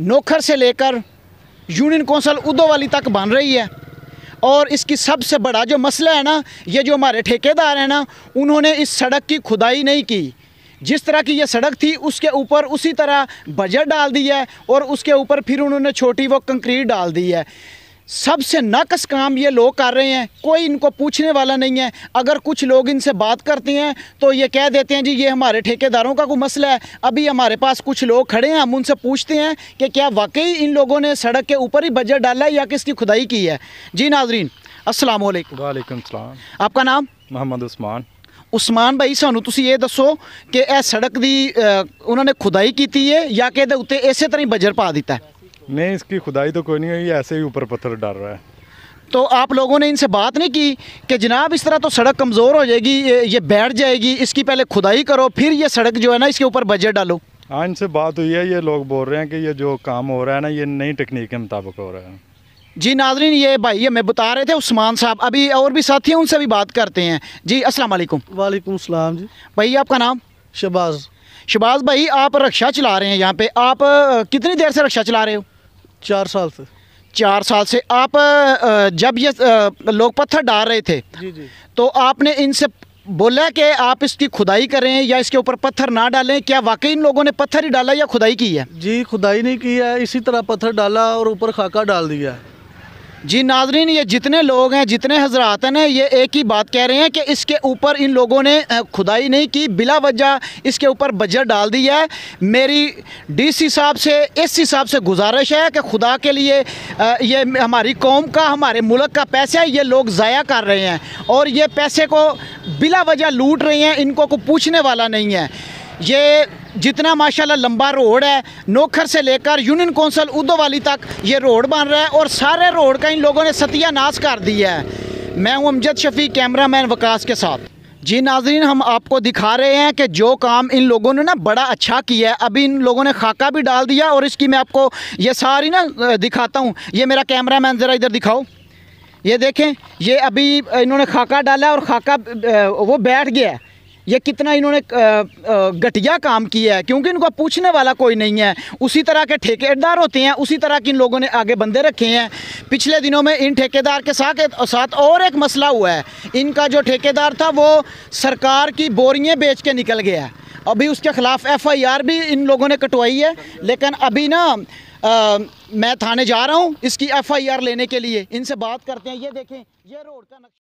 नोखर से लेकर union council उदो वाली तक बन रही है और इसकी सबसे बड़ा जो मसला है ना ये जो हमारे ठेकेदार हैं ना उन्होंने इस सड़क की खुदाई नहीं की जिस तरह की ये सड़क थी उसके ऊपर उसी तरह बजट डाल दी है और उसके ऊपर फिर उन्होंने छोटी वो कंक्रीट डाल दी है सबसे नाकस काम ये लोग कर रहे हैं कोई इनको पूछने वाला नहीं है अगर कुछ लोग इनसे बात करते हैं तो ये कह देते हैं जी ये हमारे ठेकेदारों का कोई मसला है अभी हमारे पास कुछ लोग खड़े हैं हम उनसे पूछते हैं कि क्या वाकई इन लोगों ने सड़क के ऊपर ही बजट डाला है या किसकी खुदाई की है जी नाजरीन असलम वालेकुम आपका नाम मोहम्मद उस्मान ਉਸਮਾਨ भाई सू ਤੁਸੀਂ ਇਹ ਦੱਸੋ ਕਿ ਇਹ ਸੜਕ ਦੀ ਉਹਨਾਂ ਨੇ ਖੁਦਾਈ ਕੀਤੀ ਹੈ ਜਾਂ ਕਿ ਇਹਦੇ ਉੱਤੇ ਇਸੇ ਤਰ੍ਹਾਂ ਹੀ ਬਜਰ नहीं इसकी खुदाई तो कोई नहीं हुई ऐसे ही ऊपर पत्थर डाल रहा है तो आप लोगों ने इनसे बात नहीं की कि जनाब इस तरह तो सड़क कमज़ोर हो जाएगी ये बैठ जाएगी इसकी पहले खुदाई करो फिर ये सड़क जो है ना इसके ऊपर बजट डालो हाँ इनसे बात हुई है ये लोग बोल रहे हैं कि ये जो काम हो रहा है ना ये नई टेक्निक के मुताबिक हो रहा है जी नाजरीन ये भाई ये मैं बता रहे थे उस्मान साहब अभी और भी साथी हैं उनसे भी बात करते हैं जी अस्सलाम वालेकुम वालेकुम सलाम जी भाई आपका नाम शहबाज़ शहबाज़ भाई आप रक्षा चला रहे हैं यहाँ पे आप कितनी देर से रक्षा चला रहे हो चार साल से चार साल से आप जब ये लोग पत्थर डाल रहे थे जी जी तो आपने इनसे बोला कि आप इसकी खुदाई करें या इसके ऊपर पत्थर ना डालें क्या वाकई इन लोगों ने पत्थर ही डाला या खुदाई की है जी खुदाई नहीं की है इसी तरह पत्थर डाला और ऊपर खाका डाल दिया है जी नाजरीन ये जितने लोग हैं जितने हजरातन हैं ये एक ही बात कह रहे हैं कि इसके ऊपर इन लोगों ने खुदाई नहीं की बिला वजह इसके ऊपर बजट डाल दिया है मेरी डीसी साहब से एस सी साहब से गुजारिश है कि खुदा के लिए ये हमारी कौम का हमारे मुल्क का पैसा ये लोग ज़ाया कर रहे हैं और ये पैसे को बिला वजह लूट रहे हैं इनको को पूछने वाला नहीं है ये जितना माशाल्लाह लंबा रोड है नोखर से लेकर यूनियन कौंसल उदोवाली तक ये रोड बन रहा है और सारे रोड का इन लोगों ने सत्यानाश कर दिया है मैं हूँ अमजद शफी कैमरा मैन वकास के साथ जी नाजरीन हम आपको दिखा रहे हैं कि जो काम इन लोगों ने ना बड़ा अच्छा किया है अभी इन लोगों ने खाका भी डाल दिया और इसकी मैं आपको ये सारी ना दिखाता हूँ ये मेरा कैमरा मैन ज़रा इधर दिखाओ ये देखें ये अभी इन्होंने खाका डाला और खाका वो बैठ गया है ये कितना इन्होंने घटिया काम किया है क्योंकि इनको पूछने वाला कोई नहीं है उसी तरह के ठेकेदार होते हैं उसी तरह के इन लोगों ने आगे बंदे रखे हैं पिछले दिनों में इन ठेकेदार के साथ साथ और एक मसला हुआ है इनका जो ठेकेदार था वो सरकार की बोरियाँ बेच के निकल गया है अभी उसके ख़िलाफ़ एफ भी इन लोगों ने कटवाई है लेकिन अभी ना आ, मैं थाने जा रहा हूँ इसकी एफ लेने के लिए इनसे बात करते हैं ये देखें ये रोड का